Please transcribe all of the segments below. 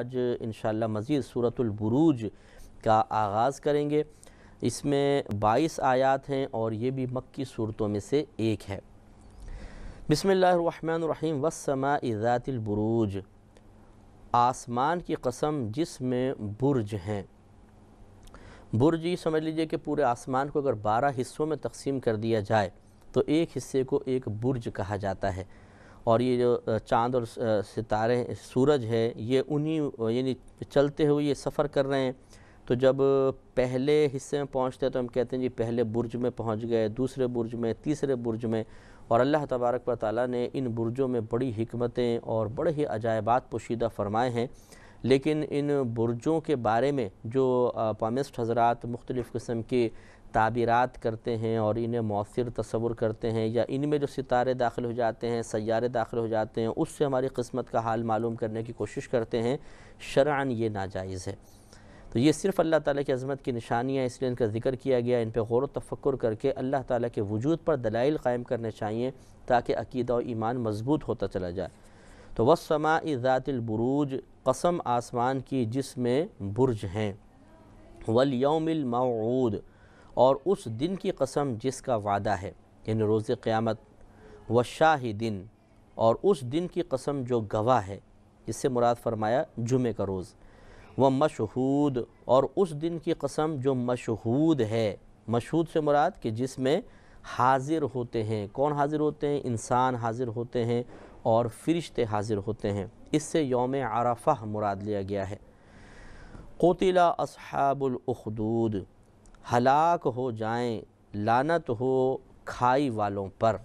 آج انشاءاللہ مزید صورت البروج کا آغاز کریں گے اس میں بائیس آیات ہیں اور یہ بھی مکی صورتوں میں سے ایک ہے بسم اللہ الرحمن الرحیم ذات البروج آسمان کی قسم جس میں برج ہیں برج یہ سمجھ لیجئے کہ پورے آسمان کو اگر بارہ حصوں میں تقسیم کر دیا جائے تو ایک حصے کو ایک برج کہا جاتا ہے اور یہ جو چاند اور ستارے سورج ہے یہ انہی یعنی چلتے ہوئے یہ سفر کر رہے ہیں تو جب پہلے حصے میں پہنچتے ہیں تو ہم کہتے ہیں جی پہلے برج میں پہنچ گئے دوسرے برج میں تیسرے برج میں اور اللہ تبارک و تعالیٰ نے ان برجوں میں بڑی حکمتیں اور بڑے ہی عجائبات پوشیدہ فرمائے ہیں لیکن ان برجوں کے بارے میں جو پامسٹ حضرات مختلف قسم کی تعبیرات کرتے ہیں اور انہیں مؤثر تصور کرتے ہیں یا ان میں جو ستارے داخل ہو جاتے ہیں سیارے داخل ہو جاتے ہیں اس سے ہماری قسمت کا حال معلوم کرنے کی کوشش کرتے ہیں شرعن یہ ناجائز ہے تو یہ صرف اللہ تعالیٰ کی عظمت کی نشانیاں اس لیے ان کا ذکر کیا گیا ان پہ غور و تفکر کر کے اللہ تعالیٰ کے وجود پر دلائل قائم کرنے چاہیے تاکہ عقیدہ و ایمان مضبوط ہوتا چلا جائے تو وسما ذات البروج قسم آسمان کی جس میں برج ہیں والیوم الموعود اور اس دن کی قسم جس کا وعدہ ہے یعنی روز قیامت و دن اور اس دن کی قسم جو گواہ ہے اس سے مراد فرمایا جمعہ کا روز ومشہود مشہود اور اس دن کی قسم جو مشہود ہے مشہود سے مراد کہ جس میں حاضر ہوتے ہیں کون حاضر ہوتے ہیں انسان حاضر ہوتے ہیں اور فرشتے حاضر ہوتے ہیں اس سے یوم عرفہ مراد لیا گیا ہے قتل اصحاب الاخدود ہلاک ہو جائیں لانت ہو کھائی والوں پر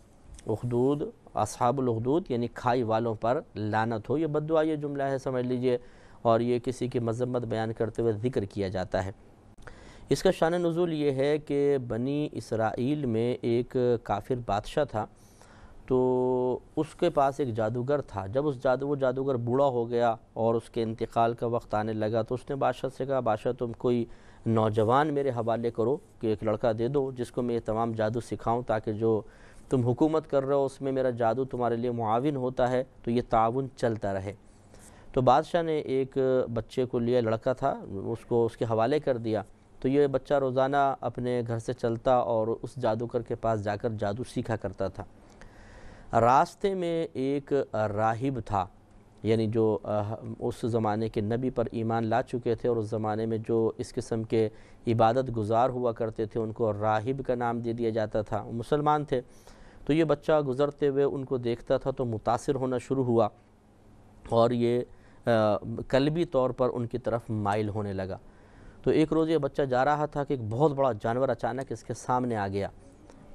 اخدود اصحاب الاخدود یعنی کھائی والوں پر لانت ہو یہ یہ جملہ ہے سمجھ لیجئے اور یہ کسی کی مذمت بیان کرتے ہوئے ذکر کیا جاتا ہے اس کا شان نزول یہ ہے کہ بنی اسرائیل میں ایک کافر بادشاہ تھا تو اس کے پاس ایک جادوگر تھا جب اس جادو جادوگر بوڑھا ہو گیا اور اس کے انتقال کا وقت آنے لگا تو اس نے بادشاہ سے کہا بادشاہ تم کوئی نوجوان میرے حوالے کرو کہ ایک لڑکا دے دو جس کو میں یہ تمام جادو سکھاؤں تاکہ جو تم حکومت کر رہے ہو اس میں میرا جادو تمہارے لیے معاون ہوتا ہے تو یہ تعاون چلتا رہے تو بادشاہ نے ایک بچے کو لیا لڑکا تھا اس کو اس کے حوالے کر دیا تو یہ بچہ روزانہ اپنے گھر سے چلتا اور اس جادوگر کے پاس جا کر جادو سیکھا کرتا تھا راستے میں ایک راہب تھا یعنی جو اس زمانے کے نبی پر ایمان لا چکے تھے اور اس زمانے میں جو اس قسم کے عبادت گزار ہوا کرتے تھے ان کو راہب کا نام دے دیا جاتا تھا مسلمان تھے تو یہ بچہ گزرتے ہوئے ان کو دیکھتا تھا تو متاثر ہونا شروع ہوا اور یہ قلبی طور پر ان کی طرف مائل ہونے لگا تو ایک روز یہ بچہ جا رہا تھا کہ ایک بہت بڑا جانور اچانک اس کے سامنے آ گیا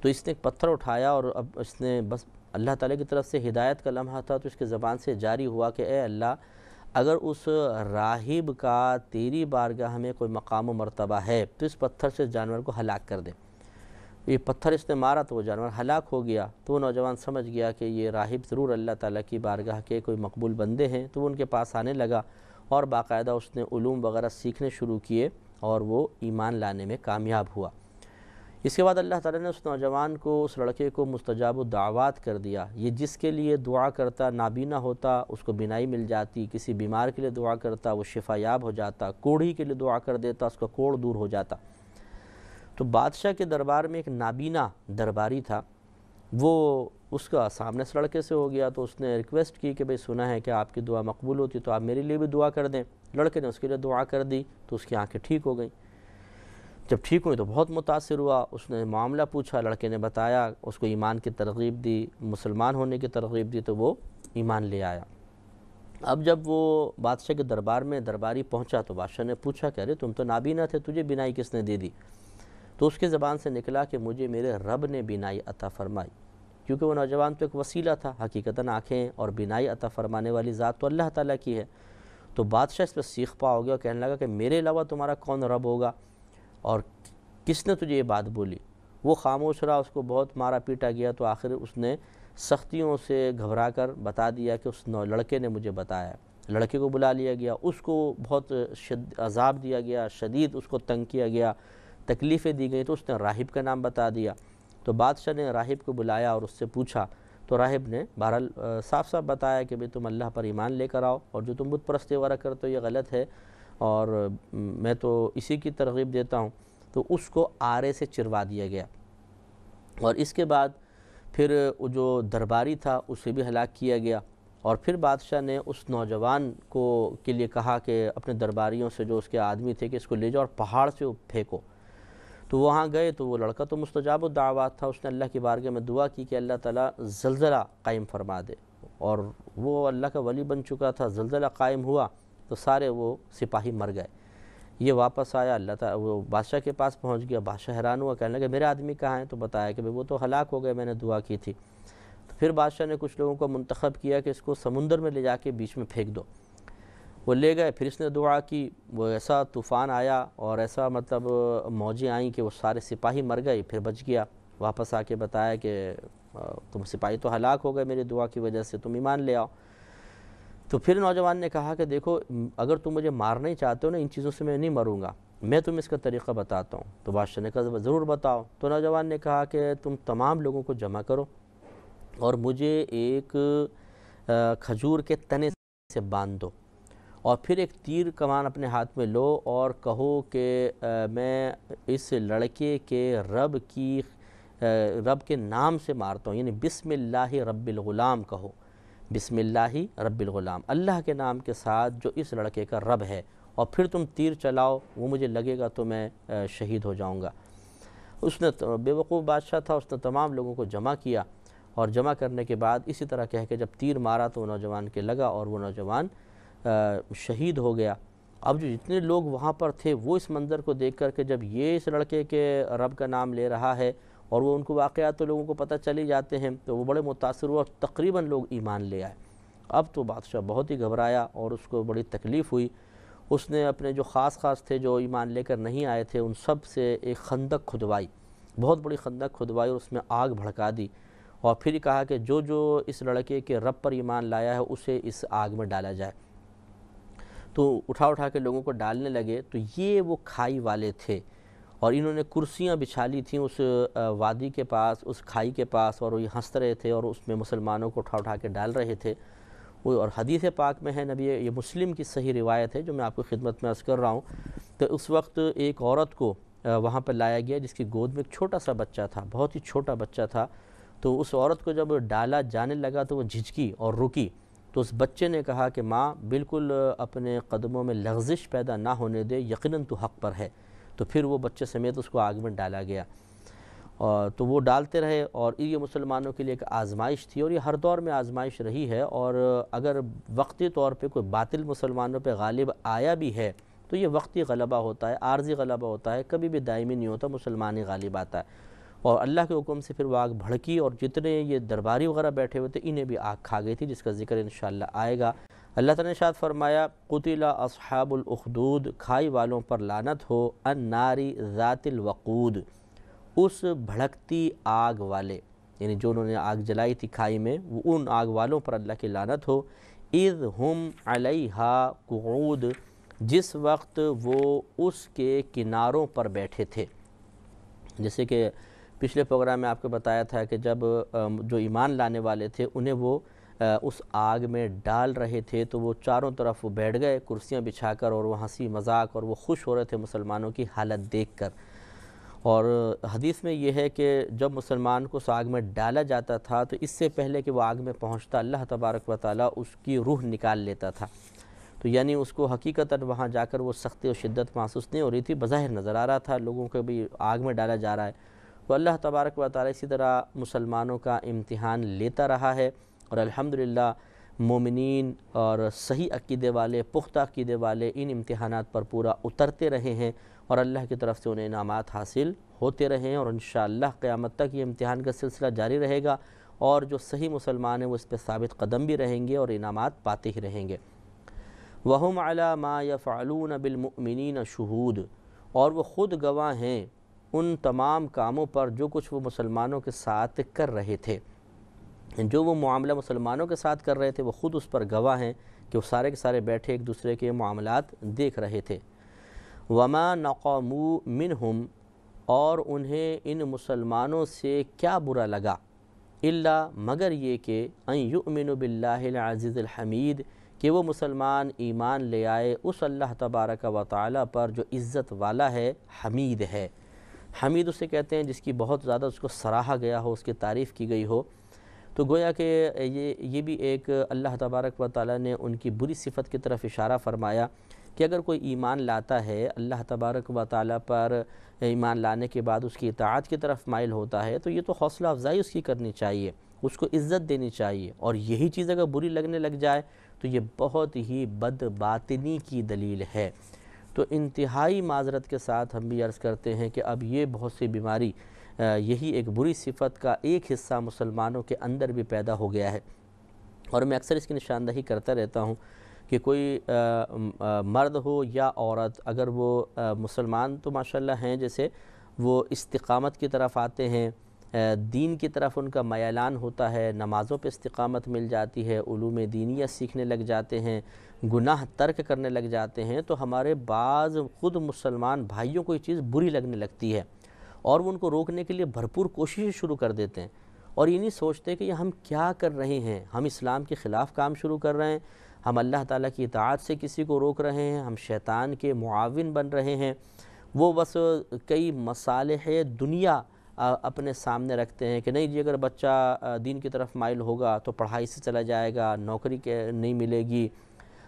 تو اس نے ایک پتھر اٹھایا اور اب اس نے بس اللہ تعالیٰ کی طرف سے ہدایت کا لمحہ تھا تو اس کے زبان سے جاری ہوا کہ اے اللہ اگر اس راہب کا تیری بارگاہ میں کوئی مقام و مرتبہ ہے تو اس پتھر سے جانور کو ہلاک کر دیں یہ پتھر اس نے مارا تو وہ جانور ہلاک ہو گیا تو وہ نوجوان سمجھ گیا کہ یہ راہب ضرور اللہ تعالیٰ کی بارگاہ کے کوئی مقبول بندے ہیں تو وہ ان کے پاس آنے لگا اور باقاعدہ اس نے علوم وغیرہ سیکھنے شروع کیے اور وہ ایمان لانے میں کامیاب ہوا اس کے بعد اللہ تعالیٰ نے اس نوجوان کو اس لڑکے کو مستجاب و دعوات کر دیا یہ جس کے لیے دعا کرتا نابینا ہوتا اس کو بینائی مل جاتی کسی بیمار کے لیے دعا کرتا وہ شفا یاب ہو جاتا کوڑھی کے لیے دعا کر دیتا اس کا کوڑ دور ہو جاتا تو بادشاہ کے دربار میں ایک نابینا درباری تھا وہ اس کا سامنے اس لڑکے سے ہو گیا تو اس نے ریکویسٹ کی کہ بھئی سنا ہے کہ آپ کی دعا مقبول ہوتی تو آپ میرے لیے بھی دعا کر دیں لڑکے نے اس کے لیے دعا کر دی تو اس کی آنکھیں ٹھیک ہو گئیں جب ٹھیک ہوئی تو بہت متاثر ہوا اس نے معاملہ پوچھا لڑکے نے بتایا اس کو ایمان کی ترغیب دی مسلمان ہونے کی ترغیب دی تو وہ ایمان لے آیا اب جب وہ بادشاہ کے دربار میں درباری پہنچا تو بادشاہ نے پوچھا کہ ارے تم تو نابینا تھے تجھے بینائی کس نے دے دی تو اس کے زبان سے نکلا کہ مجھے میرے رب نے بینائی عطا فرمائی کیونکہ وہ نوجوان تو ایک وسیلہ تھا حقیقتاً آنکھیں اور بینائی عطا فرمانے والی ذات تو اللہ تعالیٰ کی ہے تو بادشاہ اس پہ سیکھ ہو گیا اور کہنے لگا کہ میرے علاوہ تمہارا کون رب ہوگا اور کس نے تجھے یہ بات بولی وہ خاموش رہا اس کو بہت مارا پیٹا گیا تو آخر اس نے سختیوں سے گھبرا کر بتا دیا کہ اس نو لڑکے نے مجھے بتایا لڑکے کو بلا لیا گیا اس کو بہت شد عذاب دیا گیا شدید اس کو تنگ کیا گیا تکلیفیں دی گئیں تو اس نے راہب کا نام بتا دیا تو بادشاہ نے راہب کو بلایا اور اس سے پوچھا تو راہب نے بہرحال صاف صاف بتایا کہ بھئی تم اللہ پر ایمان لے کر آؤ اور جو تم بت پرستی وغیرہ کرتے ہو یہ غلط ہے اور میں تو اسی کی ترغیب دیتا ہوں تو اس کو آرے سے چروا دیا گیا اور اس کے بعد پھر جو درباری تھا اسے بھی ہلاک کیا گیا اور پھر بادشاہ نے اس نوجوان کو کے لیے کہا کہ اپنے درباریوں سے جو اس کے آدمی تھے کہ اس کو لے جاؤ اور پہاڑ سے پھیکو پھینکو تو وہاں گئے تو وہ لڑکا تو مستجاب الدعوات تھا اس نے اللہ کی بارگاہ میں دعا کی کہ اللہ تعالیٰ زلزلہ قائم فرما دے اور وہ اللہ کا ولی بن چکا تھا زلزلہ قائم ہوا تو سارے وہ سپاہی مر گئے یہ واپس آیا اللہ تعالیٰ وہ بادشاہ کے پاس پہنچ گیا بادشاہ حیران ہوا کہنے لگا میرے آدمی کہاں ہیں تو بتایا کہ وہ تو ہلاک ہو گئے میں نے دعا کی تھی پھر بادشاہ نے کچھ لوگوں کو منتخب کیا کہ اس کو سمندر میں لے جا کے بیچ میں پھینک دو وہ لے گئے پھر اس نے دعا کی وہ ایسا طوفان آیا اور ایسا مطلب موجیں آئیں کہ وہ سارے سپاہی مر گئے پھر بچ گیا واپس آ کے بتایا کہ تم سپاہی تو ہلاک ہو گئے میری دعا کی وجہ سے تم ایمان لے آؤ تو پھر نوجوان نے کہا کہ دیکھو اگر تم مجھے مارنا ہی چاہتے ہو نا ان چیزوں سے میں نہیں مروں گا میں تم اس کا طریقہ بتاتا ہوں تو بادشاہ نے کہا ضرور بتاؤ تو نوجوان نے کہا کہ تم تمام لوگوں کو جمع کرو اور مجھے ایک کھجور کے تنے سے باندھ دو اور پھر ایک تیر کمان اپنے ہاتھ میں لو اور کہو کہ میں اس لڑکے کے رب کی رب کے نام سے مارتا ہوں یعنی بسم اللہ رب الغلام کہو بسم اللہ رب الغلام اللہ کے نام کے ساتھ جو اس لڑکے کا رب ہے اور پھر تم تیر چلاؤ وہ مجھے لگے گا تو میں شہید ہو جاؤں گا اس نے بے وقوع بادشاہ تھا اس نے تمام لوگوں کو جمع کیا اور جمع کرنے کے بعد اسی طرح کہہ کے جب تیر مارا تو وہ نوجوان کے لگا اور وہ نوجوان شہید ہو گیا اب جو جتنے لوگ وہاں پر تھے وہ اس منظر کو دیکھ کر کے جب یہ اس لڑکے کے رب کا نام لے رہا ہے اور وہ ان کو واقعات تو لوگوں کو پتہ چلی جاتے ہیں تو وہ بڑے متاثر ہوئے اور تقریباً لوگ ایمان لے آئے اب تو بادشاہ بہت ہی گھبرایا اور اس کو بڑی تکلیف ہوئی اس نے اپنے جو خاص خاص تھے جو ایمان لے کر نہیں آئے تھے ان سب سے ایک خندق کھدوائی بہت بڑی خندق کھدوائی اور اس میں آگ بھڑکا دی اور پھر کہا کہ جو جو اس لڑکے کے رب پر ایمان لایا ہے اسے اس آگ میں ڈالا جائے تو اٹھا اٹھا کے لوگوں کو ڈالنے لگے تو یہ وہ کھائی والے تھے اور انہوں نے کرسیاں بچھا لی تھیں اس وادی کے پاس اس کھائی کے پاس اور یہ ہنس رہے تھے اور اس میں مسلمانوں کو اٹھا اٹھا کے ڈال رہے تھے وہ اور حدیث پاک میں ہے نبی یہ مسلم کی صحیح روایت ہے جو میں آپ کو خدمت میں عرض کر رہا ہوں تو اس وقت ایک عورت کو وہاں پر لایا گیا جس کی گود میں ایک چھوٹا سا بچہ تھا بہت ہی چھوٹا بچہ تھا تو اس عورت کو جب ڈالا جانے لگا تو وہ جھجکی اور رکی تو اس بچے نے کہا کہ ماں بالکل اپنے قدموں میں لغزش پیدا نہ ہونے دے یقیناً تو حق پر ہے تو پھر وہ بچے سمیت اس کو آگ میں ڈالا گیا تو وہ ڈالتے رہے اور یہ مسلمانوں کے لیے ایک آزمائش تھی اور یہ ہر دور میں آزمائش رہی ہے اور اگر وقتی طور پہ کوئی باطل مسلمانوں پہ غالب آیا بھی ہے تو یہ وقتی غلبہ ہوتا ہے عارضی غلبہ ہوتا ہے کبھی بھی دائمی نہیں ہوتا مسلمانی غالب آتا ہے اور اللہ کے حکم سے پھر وہ آگ بھڑکی اور جتنے یہ درباری وغیرہ بیٹھے ہوئے تھے انہیں بھی آگ کھا گئی تھی جس کا ذکر انشاءاللہ آئے گا اللہ تعالیٰ نے شاد فرمایا قتل اصحاب الاخدود کھائی والوں پر لانت ہو ان ناری ذات الوقود اس بھڑکتی آگ والے یعنی جو انہوں نے آگ جلائی تھی کھائی میں وہ ان آگ والوں پر اللہ کی لانت ہو اذ ہم قعود جس وقت وہ اس کے کناروں پر بیٹھے تھے جیسے کہ پچھلے پروگرام میں آپ کو بتایا تھا کہ جب جو ایمان لانے والے تھے انہیں وہ اس آگ میں ڈال رہے تھے تو وہ چاروں طرف وہ بیٹھ گئے کرسیاں بچھا کر اور وہاں سی مذاق اور وہ خوش ہو رہے تھے مسلمانوں کی حالت دیکھ کر اور حدیث میں یہ ہے کہ جب مسلمان کو اس آگ میں ڈالا جاتا تھا تو اس سے پہلے کہ وہ آگ میں پہنچتا اللہ تبارک و تعالیٰ اس کی روح نکال لیتا تھا تو یعنی اس کو حقیقتاً وہاں جا کر وہ سختی اور شدت محسوس نہیں ہو رہی تھی بظاہر نظر آ رہا تھا لوگوں کو بھی آگ میں ڈالا جا رہا ہے تو اللہ تبارک و تعالیٰ اسی طرح مسلمانوں کا امتحان لیتا رہا ہے اور الحمدللہ مومنین اور صحیح عقیدے والے پختہ عقیدے والے ان امتحانات پر پورا اترتے رہے ہیں اور اللہ کی طرف سے انہیں انعامات حاصل ہوتے رہے ہیں اور انشاءاللہ قیامت تک یہ امتحان کا سلسلہ جاری رہے گا اور جو صحیح مسلمان ہیں وہ اس پہ ثابت قدم بھی رہیں گے اور انعامات پاتے ہی رہیں گے وَهُمْ عَلَى مَا يَفْعَلُونَ بِالْمُؤْمِنِينَ شُهُودِ اور وہ خود گواہ ہیں ان تمام کاموں پر جو کچھ وہ مسلمانوں کے ساتھ کر رہے تھے جو وہ معاملہ مسلمانوں کے ساتھ کر رہے تھے وہ خود اس پر گواہ ہیں کہ وہ سارے کے سارے بیٹھے ایک دوسرے کے معاملات دیکھ رہے تھے وما نقام منہم اور انہیں ان مسلمانوں سے کیا برا لگا اللہ مگر یہ کہ یو مین بِاللَّهِ الْعَزِزِ الحمید کہ وہ مسلمان ایمان لے آئے اس اللہ تبارک و تعالی پر جو عزت والا ہے حمید ہے حمید اسے کہتے ہیں جس کی بہت زیادہ اس کو سراہا گیا ہو اس کی تعریف کی گئی ہو تو گویا کہ یہ یہ بھی ایک اللہ تبارک و تعالیٰ نے ان کی بری صفت کی طرف اشارہ فرمایا کہ اگر کوئی ایمان لاتا ہے اللہ تبارک و تعالیٰ پر ایمان لانے کے بعد اس کی اطاعت کی طرف مائل ہوتا ہے تو یہ تو حوصلہ افزائی اس کی کرنی چاہیے اس کو عزت دینی چاہیے اور یہی چیز اگر بری لگنے لگ جائے تو یہ بہت ہی بد باطنی کی دلیل ہے تو انتہائی معذرت کے ساتھ ہم بھی عرض کرتے ہیں کہ اب یہ بہت سی بیماری یہی ایک بری صفت کا ایک حصہ مسلمانوں کے اندر بھی پیدا ہو گیا ہے اور میں اکثر اس کی نشاندہی کرتا رہتا ہوں کہ کوئی مرد ہو یا عورت اگر وہ مسلمان تو ماشاءاللہ ہیں جیسے وہ استقامت کی طرف آتے ہیں دین کی طرف ان کا میلان ہوتا ہے نمازوں پہ استقامت مل جاتی ہے علوم دینیہ سیکھنے لگ جاتے ہیں گناہ ترک کرنے لگ جاتے ہیں تو ہمارے بعض خود مسلمان بھائیوں کو یہ چیز بری لگنے لگتی ہے اور وہ ان کو روکنے کے لیے بھرپور کوششیں شروع کر دیتے ہیں اور یہ نہیں سوچتے کہ ہم کیا کر رہے ہیں ہم اسلام کے خلاف کام شروع کر رہے ہیں ہم اللہ تعالیٰ کی اطاعت سے کسی کو روک رہے ہیں ہم شیطان کے معاون بن رہے ہیں وہ بس کئی مصالح دنیا اپنے سامنے رکھتے ہیں کہ نہیں جی اگر بچہ دین کی طرف مائل ہوگا تو پڑھائی سے چلا جائے گا نوکری نہیں ملے گی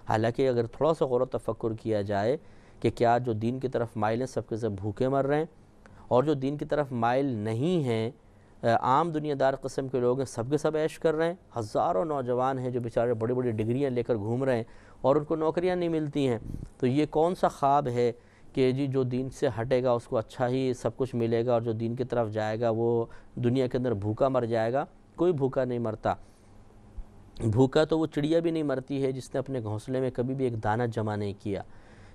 حالانکہ اگر تھوڑا سا غور و تفکر کیا جائے کہ کیا جو دین کی طرف مائل ہیں سب کے سب بھوکے مر رہے ہیں اور جو دین کی طرف مائل نہیں ہیں عام دنیا دار قسم کے لوگ ہیں سب کے سب عیش کر رہے ہیں ہزاروں نوجوان ہیں جو بیچارے بڑی بڑی ڈگریاں لے کر گھوم رہے ہیں اور ان کو نوکریاں نہیں ملتی ہیں تو یہ کون سا خواب ہے کہ جی جو دین سے ہٹے گا اس کو اچھا ہی سب کچھ ملے گا اور جو دین کی طرف جائے گا وہ دنیا کے اندر بھوکا مر جائے گا کوئی بھوکا نہیں مرتا بھوکا تو وہ چڑیا بھی نہیں مرتی ہے جس نے اپنے گھونسلے میں کبھی بھی ایک دانہ جمع نہیں کیا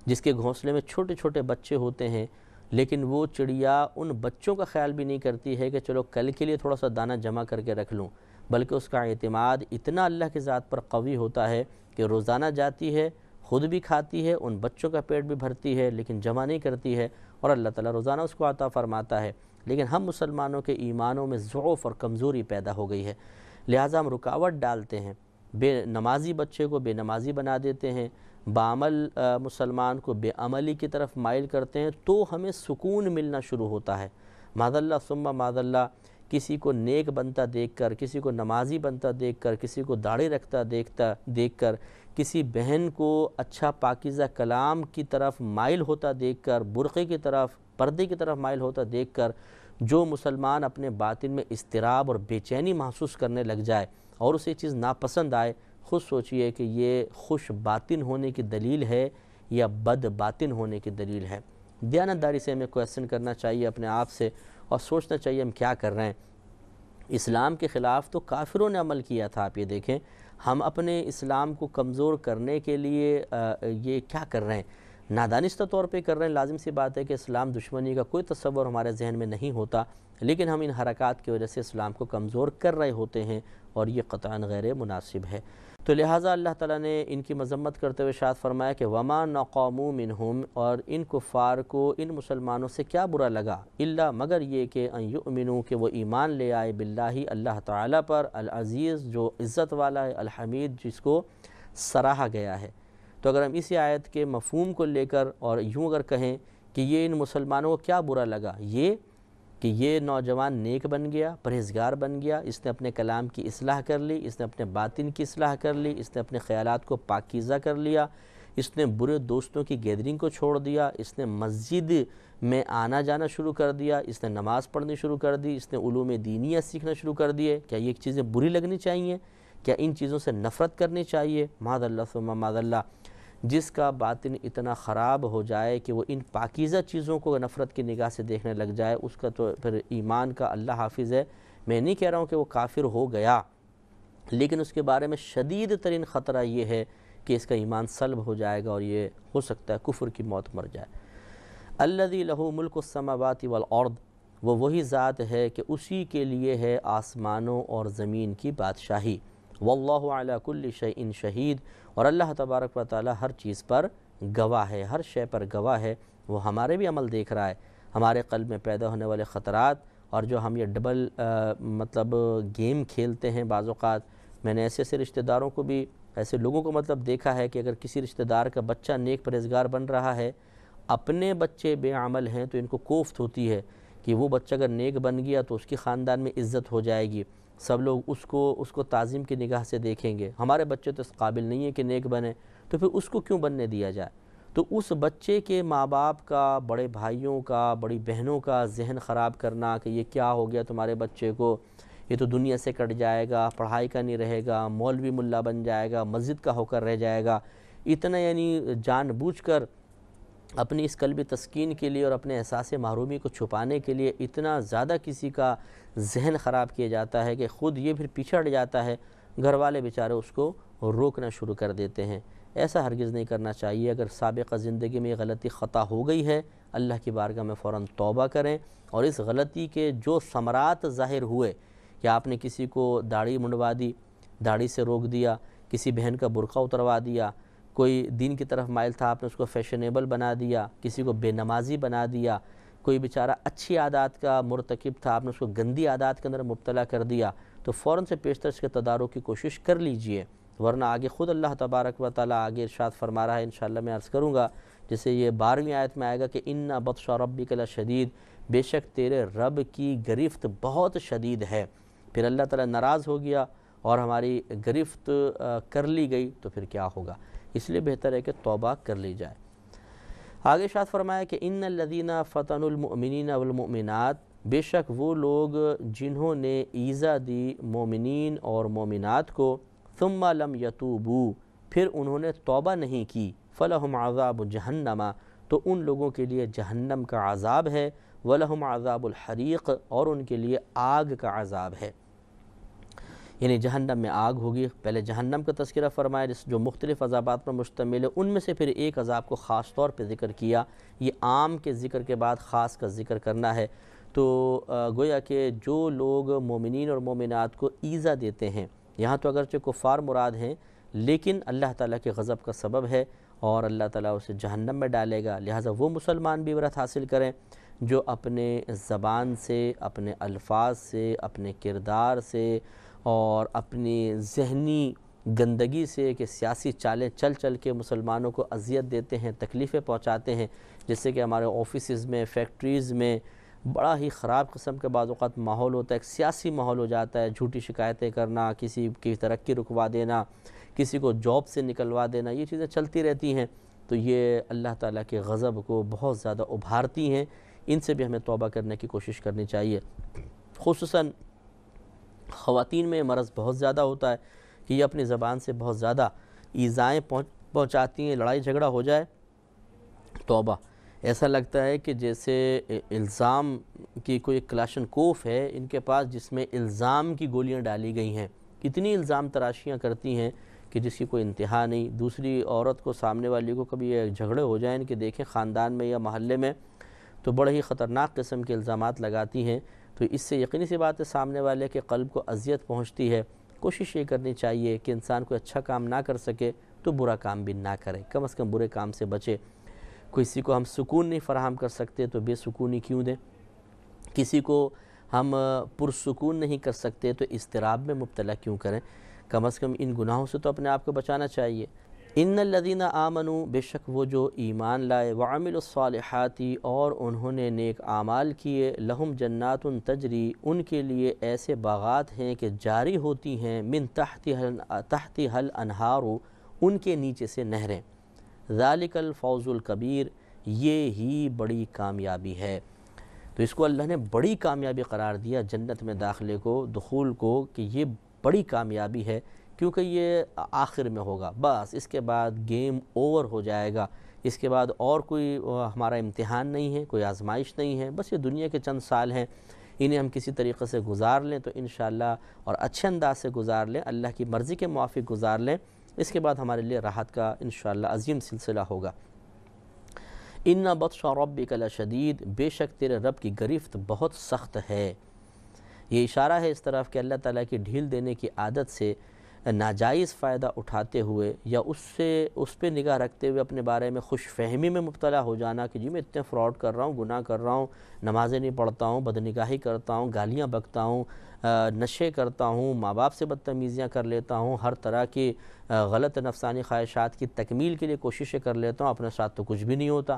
جس کے گھونسلے میں چھوٹے چھوٹے بچے ہوتے ہیں لیکن وہ چڑیا ان بچوں کا خیال بھی نہیں کرتی ہے کہ چلو کل کے لیے تھوڑا سا دانہ جمع کر کے رکھ لوں بلکہ اس کا اعتماد اتنا اللہ کے ذات پر قوی ہوتا ہے کہ روزانہ جاتی ہے خود بھی کھاتی ہے ان بچوں کا پیٹ بھی بھرتی ہے لیکن جمع نہیں کرتی ہے اور اللہ تعالیٰ روزانہ اس کو عطا فرماتا ہے لیکن ہم مسلمانوں کے ایمانوں میں ضعف اور کمزوری پیدا ہو گئی ہے لہٰذا ہم رکاوٹ ڈالتے ہیں بے نمازی بچے کو بے نمازی بنا دیتے ہیں بعمل مسلمان کو بے عملی کی طرف مائل کرتے ہیں تو ہمیں سکون ملنا شروع ہوتا ہے ماد اللہ ثم ماد اللہ کسی کو نیک بنتا دیکھ کر کسی کو نمازی بنتا دیکھ کر کسی کو داڑے رکھتا دیکھتا دیکھ کر کسی بہن کو اچھا پاکیزہ کلام کی طرف مائل ہوتا دیکھ کر برقعے کی طرف پردے کی طرف مائل ہوتا دیکھ کر جو مسلمان اپنے باطن میں اضطراب اور بے چینی محسوس کرنے لگ جائے اور اسے چیز ناپسند آئے خود سوچئے کہ یہ خوش باطن ہونے کی دلیل ہے یا بد باطن ہونے کی دلیل ہے دیانتداری سے ہمیں کوشچن کرنا چاہیے اپنے آپ سے اور سوچنا چاہیے ہم کیا کر رہے ہیں اسلام کے خلاف تو کافروں نے عمل کیا تھا آپ یہ دیکھیں ہم اپنے اسلام کو کمزور کرنے کے لیے یہ کیا کر رہے ہیں نادانستہ طور پہ کر رہے ہیں لازم سی بات ہے کہ اسلام دشمنی کا کوئی تصور ہمارے ذہن میں نہیں ہوتا لیکن ہم ان حرکات کی وجہ سے اسلام کو کمزور کر رہے ہوتے ہیں اور یہ قطعاً غیر مناسب ہے تو لہٰذا اللہ تعالیٰ نے ان کی مذمت کرتے ہوئے شاد فرمایا کہ وما نہ مِنْهُمْ منہم اور ان کفار کو ان مسلمانوں سے کیا برا لگا اللہ مگر یہ کہ یؤمنو کہ وہ ایمان لے آئے باللہ اللہ تعالیٰ پر العزیز جو عزت والا ہے الحمید جس کو سراہا گیا ہے تو اگر ہم اسی آیت کے مفہوم کو لے کر اور یوں اگر کہیں کہ یہ ان مسلمانوں کو کیا برا لگا یہ کہ یہ نوجوان نیک بن گیا پرہیزگار بن گیا اس نے اپنے کلام کی اصلاح کر لی اس نے اپنے باطن کی اصلاح کر لی اس نے اپنے خیالات کو پاکیزہ کر لیا اس نے برے دوستوں کی گیدرنگ کو چھوڑ دیا اس نے مسجد میں آنا جانا شروع کر دیا اس نے نماز پڑھنی شروع کر دی اس نے علوم دینیہ سیکھنا شروع کر دیے کیا یہ چیزیں بری لگنی چاہیے کیا ان چیزوں سے نفرت کرنی چاہیے ماد اللہ ثم ماد اللہ جس کا باطن اتنا خراب ہو جائے کہ وہ ان پاکیزہ چیزوں کو نفرت کی نگاہ سے دیکھنے لگ جائے اس کا تو پھر ایمان کا اللہ حافظ ہے میں نہیں کہہ رہا ہوں کہ وہ کافر ہو گیا لیکن اس کے بارے میں شدید ترین خطرہ یہ ہے کہ اس کا ایمان سلب ہو جائے گا اور یہ ہو سکتا ہے کفر کی موت مر جائے اللہ لہو ملک السماوات باتی وہ وہی ذات ہے کہ اسی کے لیے ہے آسمانوں اور زمین کی بادشاہی وال شہید اور اللہ تبارک و تعالی ہر چیز پر گواہ ہے ہر شے پر گواہ ہے وہ ہمارے بھی عمل دیکھ رہا ہے ہمارے قلب میں پیدا ہونے والے خطرات اور جو ہم یہ ڈبل مطلب گیم کھیلتے ہیں بعض اوقات میں نے ایسے ایسے رشتہ داروں کو بھی ایسے لوگوں کو مطلب دیکھا ہے کہ اگر کسی رشتہ دار کا بچہ نیک پرہیزگار بن رہا ہے اپنے بچے بے عمل ہیں تو ان کو کوفت ہوتی ہے کہ وہ بچہ اگر نیک بن گیا تو اس کی خاندان میں عزت ہو جائے گی سب لوگ اس کو اس کو تعظیم کی نگاہ سے دیکھیں گے ہمارے بچے تو اس قابل نہیں ہیں کہ نیک بنے تو پھر اس کو کیوں بننے دیا جائے تو اس بچے کے ماں باپ کا بڑے بھائیوں کا بڑی بہنوں کا ذہن خراب کرنا کہ یہ کیا ہو گیا تمہارے بچے کو یہ تو دنیا سے کٹ جائے گا پڑھائی کا نہیں رہے گا مولوی ملا بن جائے گا مسجد کا ہو کر رہ جائے گا اتنا یعنی جان بوجھ کر اپنی اس قلبی تسکین کے لیے اور اپنے احساس محرومی کو چھپانے کے لیے اتنا زیادہ کسی کا ذہن خراب کیا جاتا ہے کہ خود یہ پھر پچھڑ جاتا ہے گھر والے بیچارے اس کو روکنا شروع کر دیتے ہیں ایسا ہرگز نہیں کرنا چاہیے اگر سابقہ زندگی میں یہ غلطی خطا ہو گئی ہے اللہ کی بارگاہ میں فوراً توبہ کریں اور اس غلطی کے جو ثمرات ظاہر ہوئے کہ آپ نے کسی کو داڑھی منڈوا دی داڑھی سے روک دیا کسی بہن کا برقع اتروا دیا کوئی دین کی طرف مائل تھا آپ نے اس کو فیشنیبل بنا دیا کسی کو بے نمازی بنا دیا کوئی بیچارہ اچھی عادات کا مرتکب تھا آپ نے اس کو گندی عادات کے اندر مبتلا کر دیا تو فوراً سے پیشتر اس کے تداروں کی کوشش کر لیجئے ورنہ آگے خود اللہ تبارک و تعالیٰ آگے ارشاد فرما رہا ہے انشاءاللہ میں عرض کروں گا جیسے یہ بارہویں آیت میں آئے گا کہ ان بَطْشَ رَبِّكَ کلا شدید بے شک تیرے رب کی گرفت بہت شدید ہے پھر اللہ تعالیٰ ناراض ہو گیا اور ہماری گرفت کر لی گئی تو پھر کیا ہوگا اس لیے بہتر ہے کہ توبہ کر لی جائے آگے شاد فرمایا کہ ان لدینہ فتن المؤمنین والمؤمنات بے شک وہ لوگ جنہوں نے ایزا دی مومنین اور مومنات کو ثم لم یتوبو پھر انہوں نے توبہ نہیں کی فلہم عذاب جہنمہ تو ان لوگوں کے لیے جہنم کا عذاب ہے ولہم عذاب الحریق اور ان کے لیے آگ کا عذاب ہے یعنی جہنم میں آگ ہوگی پہلے جہنم کا تذکرہ فرمایا جس جو مختلف عذابات پر مشتمل ہے ان میں سے پھر ایک عذاب کو خاص طور پہ ذکر کیا یہ عام کے ذکر کے بعد خاص کا ذکر کرنا ہے تو گویا کہ جو لوگ مومنین اور مومنات کو ایزا دیتے ہیں یہاں تو اگرچہ کفار مراد ہیں لیکن اللہ تعالیٰ کے غضب کا سبب ہے اور اللہ تعالیٰ اسے جہنم میں ڈالے گا لہٰذا وہ مسلمان بھی عورت حاصل کریں جو اپنے زبان سے اپنے الفاظ سے اپنے کردار سے اور اپنی ذہنی گندگی سے کہ سیاسی چالیں چل چل کے مسلمانوں کو اذیت دیتے ہیں تکلیفیں پہنچاتے ہیں جیسے کہ ہمارے آفیسز میں فیکٹریز میں بڑا ہی خراب قسم کے بعض اوقات ماحول ہوتا ہے ایک سیاسی ماحول ہو جاتا ہے جھوٹی شکایتیں کرنا کسی کی ترقی رکوا دینا کسی کو جاب سے نکلوا دینا یہ چیزیں چلتی رہتی ہیں تو یہ اللہ تعالیٰ کے غضب کو بہت زیادہ ابھارتی ہیں ان سے بھی ہمیں توبہ کرنے کی کوشش کرنی چاہیے خصوصاً خواتین میں مرض بہت زیادہ ہوتا ہے کہ یہ اپنی زبان سے بہت زیادہ ایزائیں پہنچاتی ہیں لڑائی جھگڑا ہو جائے توبہ ایسا لگتا ہے کہ جیسے الزام کی کوئی کلاشن کوف ہے ان کے پاس جس میں الزام کی گولیاں ڈالی گئی ہیں اتنی الزام تراشیاں کرتی ہیں کہ جس کی کوئی انتہا نہیں دوسری عورت کو سامنے والی کو کبھی جھگڑے ہو جائیں کہ دیکھیں خاندان میں یا محلے میں تو بڑے ہی خطرناک قسم کے الزامات لگاتی ہیں تو اس سے یقینی سی بات ہے سامنے والے کے قلب کو اذیت پہنچتی ہے کوشش یہ کرنی چاہیے کہ انسان کوئی اچھا کام نہ کر سکے تو برا کام بھی نہ کرے کم از کم برے کام سے بچے کسی کو ہم سکون نہیں فراہم کر سکتے تو بے سکون کیوں دیں کسی کو ہم پر سکون نہیں کر سکتے تو اضطراب میں مبتلا کیوں کریں کم از کم ان گناہوں سے تو اپنے آپ کو بچانا چاہیے ان الذین آمنو بے شک وہ جو ایمان لائے وعمل الصالحاتی اور انہوں نے نیک اعمال کیے لہم جنات تجری ان کے لیے ایسے باغات ہیں کہ جاری ہوتی ہیں من تحتی حل تحتی حل ان کے نیچے سے نہریں ذالک الفوز القبیر یہ ہی بڑی کامیابی ہے تو اس کو اللہ نے بڑی کامیابی قرار دیا جنت میں داخلے کو دخول کو کہ یہ بڑی کامیابی ہے کیونکہ یہ آخر میں ہوگا بس اس کے بعد گیم اوور ہو جائے گا اس کے بعد اور کوئی ہمارا امتحان نہیں ہے کوئی آزمائش نہیں ہے بس یہ دنیا کے چند سال ہیں انہیں ہم کسی طریقے سے گزار لیں تو انشاءاللہ اور اچھے انداز سے گزار لیں اللہ کی مرضی کے موافق گزار لیں اس کے بعد ہمارے لیے راحت کا انشاءاللہ عظیم سلسلہ ہوگا ان نہ بد شوربی بے شک تیرے رب کی گرفت بہت سخت ہے یہ اشارہ ہے اس طرف کہ اللہ تعالیٰ کی ڈھیل دینے کی عادت سے ناجائز فائدہ اٹھاتے ہوئے یا اس سے اس پہ نگاہ رکھتے ہوئے اپنے بارے میں خوش فہمی میں مبتلا ہو جانا کہ جی میں اتنے فراڈ کر رہا ہوں گناہ کر رہا ہوں نمازیں نہیں پڑھتا ہوں بدنگاہی کرتا ہوں گالیاں بکتا ہوں نشے کرتا ہوں ماں باپ سے بدتمیزیاں کر لیتا ہوں ہر طرح کی غلط نفسانی خواہشات کی تکمیل کے لیے کوششیں کر لیتا ہوں اپنے ساتھ تو کچھ بھی نہیں ہوتا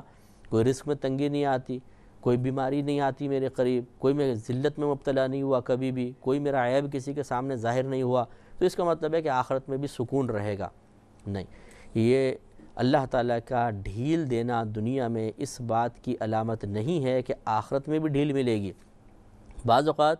کوئی رسک میں تنگی نہیں آتی کوئی بیماری نہیں آتی میرے قریب کوئی میں ذلت میں مبتلا نہیں ہوا کبھی بھی کوئی میرا عیب کسی کے سامنے ظاہر نہیں ہوا تو اس کا مطلب ہے کہ آخرت میں بھی سکون رہے گا نہیں یہ اللہ تعالیٰ کا ڈھیل دینا دنیا میں اس بات کی علامت نہیں ہے کہ آخرت میں بھی ڈھیل ملے گی بعض اوقات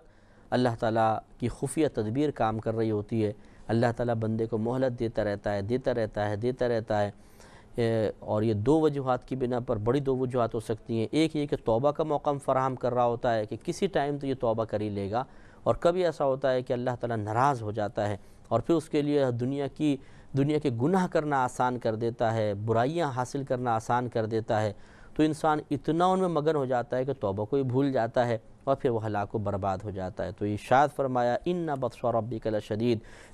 اللہ تعالیٰ کی خفیہ تدبیر کام کر رہی ہوتی ہے اللہ تعالیٰ بندے کو مہلت دیتا رہتا ہے دیتا رہتا ہے دیتا رہتا ہے اور یہ دو وجوہات کی بنا پر بڑی دو وجوہات ہو سکتی ہیں ایک یہ کہ توبہ کا موقع فراہم کر رہا ہوتا ہے کہ کسی ٹائم تو یہ توبہ کری لے گا اور کبھی ایسا ہوتا ہے کہ اللہ تعالیٰ ناراض ہو جاتا ہے اور پھر اس کے لیے دنیا کی دنیا کے گناہ کرنا آسان کر دیتا ہے برائیاں حاصل کرنا آسان کر دیتا ہے تو انسان اتنا ان میں مگن ہو جاتا ہے کہ توبہ کو ہی بھول جاتا ہے اور پھر وہ ہلاک و برباد ہو جاتا ہے تو اشارت فرمایا ان نہ بقش اور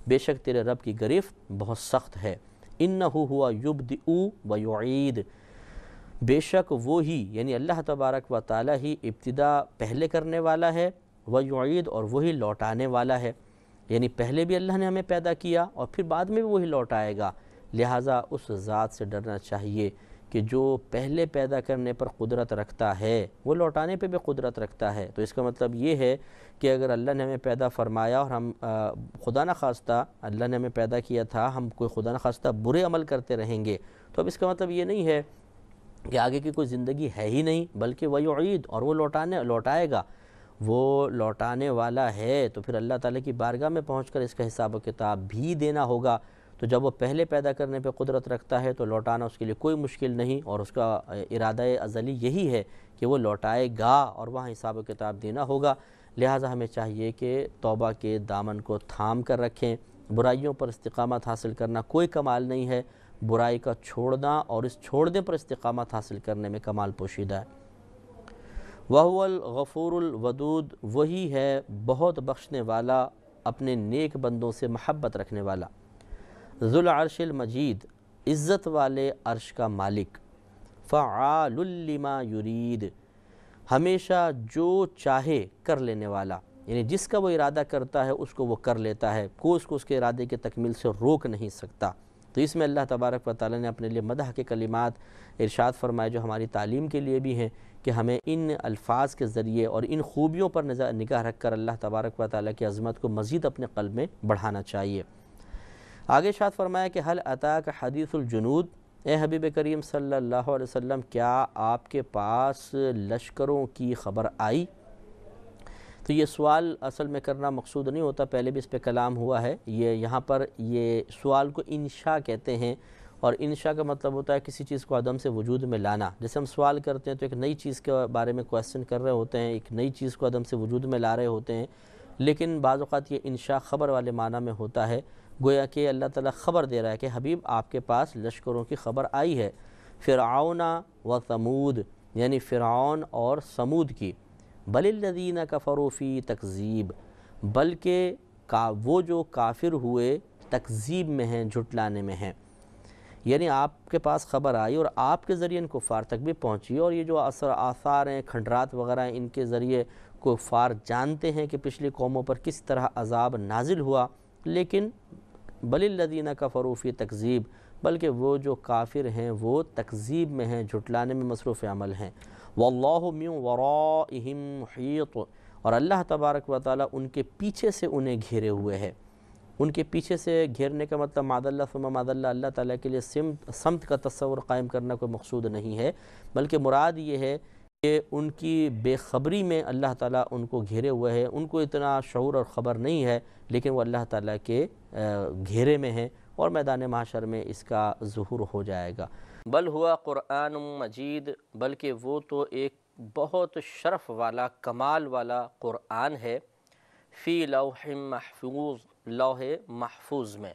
بے شک تیرے رب کی غریف بہت سخت ہے ان ہوا یوبد و یعید بے شک وہ ہی یعنی اللہ تبارک و تعالی ہی ابتدا پہلے کرنے والا ہے ویعید اور وہی لوٹانے والا ہے یعنی پہلے بھی اللہ نے ہمیں پیدا کیا اور پھر بعد میں بھی وہی لوٹائے گا لہٰذا اس ذات سے ڈرنا چاہیے کہ جو پہلے پیدا کرنے پر قدرت رکھتا ہے وہ لوٹانے پہ بھی قدرت رکھتا ہے تو اس کا مطلب یہ ہے کہ اگر اللہ نے ہمیں پیدا فرمایا اور ہم نہ خواستہ اللہ نے ہمیں پیدا کیا تھا ہم کوئی نہ خواستہ برے عمل کرتے رہیں گے تو اب اس کا مطلب یہ نہیں ہے کہ آگے کی کوئی زندگی ہے ہی نہیں بلکہ وہ عید اور وہ لوٹانے لوٹائے گا وہ لوٹانے والا ہے تو پھر اللہ تعالیٰ کی بارگاہ میں پہنچ کر اس کا حساب و کتاب بھی دینا ہوگا تو جب وہ پہلے پیدا کرنے پہ قدرت رکھتا ہے تو لوٹانا اس کے لیے کوئی مشکل نہیں اور اس کا ارادہ ازلی یہی ہے کہ وہ لوٹائے گا اور وہاں حساب و کتاب دینا ہوگا لہٰذا ہمیں چاہیے کہ توبہ کے دامن کو تھام کر رکھیں برائیوں پر استقامت حاصل کرنا کوئی کمال نہیں ہے برائی کا چھوڑنا اور اس چھوڑنے پر استقامت حاصل کرنے میں کمال پوشیدہ ہے وَهُوَ الْغَفُورُ الْوَدُودُ وہی ہے بہت بخشنے والا اپنے نیک بندوں سے محبت رکھنے والا الْعَرْشِ المجید عزت والے عرش کا مالک فعال الماء یریید ہمیشہ جو چاہے کر لینے والا یعنی جس کا وہ ارادہ کرتا ہے اس کو وہ کر لیتا ہے کوئی اس کو اس کے ارادے کے تکمیل سے روک نہیں سکتا تو اس میں اللہ تبارک و تعالیٰ نے اپنے لیے مدح کے کلمات ارشاد فرمائے جو ہماری تعلیم کے لیے بھی ہیں کہ ہمیں ان الفاظ کے ذریعے اور ان خوبیوں پر نگاہ رکھ کر اللہ تبارک و تعالیٰ کی عظمت کو مزید اپنے قلب میں بڑھانا چاہیے آگے شاد فرمایا کہ حل کا حدیث الجنود اے حبیب کریم صلی اللہ علیہ وسلم کیا آپ کے پاس لشکروں کی خبر آئی تو یہ سوال اصل میں کرنا مقصود نہیں ہوتا پہلے بھی اس پہ کلام ہوا ہے یہ یہاں پر یہ سوال کو انشاء کہتے ہیں اور انشاء کا مطلب ہوتا ہے کسی چیز کو عدم سے وجود میں لانا جیسے ہم سوال کرتے ہیں تو ایک نئی چیز کے بارے میں کوشچن کر رہے ہوتے ہیں ایک نئی چیز کو عدم سے وجود میں لا رہے ہوتے ہیں لیکن بعض اوقات یہ انشاء خبر والے معنی میں ہوتا ہے گویا کہ اللہ تعالیٰ خبر دے رہا ہے کہ حبیب آپ کے پاس لشکروں کی خبر آئی ہے فرعون و ثمود یعنی فرعون اور سمود کی بل ندی کفروفی تقزیب بلکہ وہ جو کافر ہوئے تقزیب میں ہیں جھٹلانے میں ہیں یعنی آپ کے پاس خبر آئی اور آپ کے ذریعے ان کفار تک بھی پہنچی اور یہ جو اثر آثار ہیں کھنڈرات وغیرہ ہیں ان کے ذریعے کفار جانتے ہیں کہ پچھلی قوموں پر کس طرح عذاب نازل ہوا لیکن بلی لدینہ کا فروفی تکزیب بلکہ وہ جو کافر ہیں وہ تکذیب میں ہیں جھٹلانے میں مصروف عمل ہیں واللہ من ورائہم حیط اور اللہ تبارک و تعالی ان کے پیچھے سے انہیں گھیرے ہوئے ہے ان کے پیچھے سے گھیرنے کا مطلب ماد اللہ فلم ماد اللہ اللہ تعالیٰ کے لیے سمت سمت کا تصور قائم کرنا کوئی مقصود نہیں ہے بلکہ مراد یہ ہے کہ ان کی بے خبری میں اللہ تعالیٰ ان کو گھیرے ہوئے ہے ان کو اتنا شعور اور خبر نہیں ہے لیکن وہ اللہ تعالیٰ کے گھیرے میں ہیں اور میدان معاشر میں اس کا ظہور ہو جائے گا بل ہوا قرآن مجید بلکہ وہ تو ایک بہت شرف والا کمال والا قرآن ہے فی لوح محفوظ لوح محفوظ میں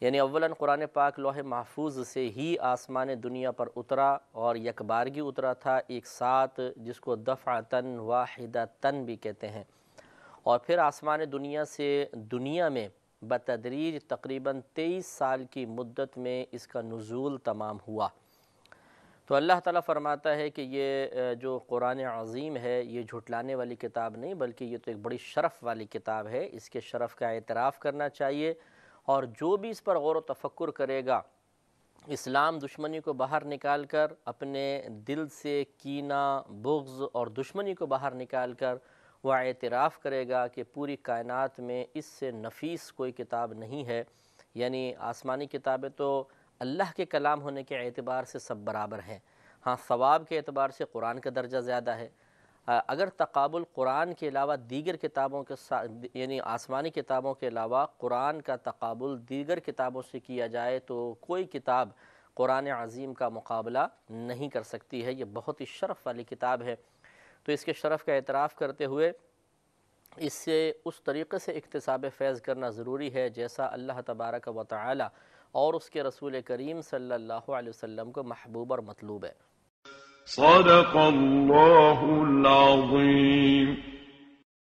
یعنی اولاً قرآن پاک لوح محفوظ سے ہی آسمان دنیا پر اترا اور یکبارگی اترا تھا ایک ساتھ جس کو دفعتن واحدتن بھی کہتے ہیں اور پھر آسمان دنیا سے دنیا میں بتدریج تقریباً تیئیس سال کی مدت میں اس کا نزول تمام ہوا تو اللہ تعالیٰ فرماتا ہے کہ یہ جو قرآن عظیم ہے یہ جھٹلانے والی کتاب نہیں بلکہ یہ تو ایک بڑی شرف والی کتاب ہے اس کے شرف کا اعتراف کرنا چاہیے اور جو بھی اس پر غور و تفکر کرے گا اسلام دشمنی کو باہر نکال کر اپنے دل سے کینہ بغض اور دشمنی کو باہر نکال کر وہ اعتراف کرے گا کہ پوری کائنات میں اس سے نفیس کوئی کتاب نہیں ہے یعنی آسمانی کتابیں تو اللہ کے کلام ہونے کے اعتبار سے سب برابر ہیں ہاں ثواب کے اعتبار سے قرآن کا درجہ زیادہ ہے اگر تقابل قرآن کے علاوہ دیگر کتابوں کے ساتھ یعنی آسمانی کتابوں کے علاوہ قرآن کا تقابل دیگر کتابوں سے کیا جائے تو کوئی کتاب قرآن عظیم کا مقابلہ نہیں کر سکتی ہے یہ بہت ہی شرف والی کتاب ہے تو اس کے شرف کا اعتراف کرتے ہوئے اس سے اس طریقے سے اقتصاب فیض کرنا ضروری ہے جیسا اللہ تبارک و تعالی اور اس کے رسول کریم صلی اللہ علیہ وسلم کو محبوب اور مطلوب ہے صدق اللہ العظیم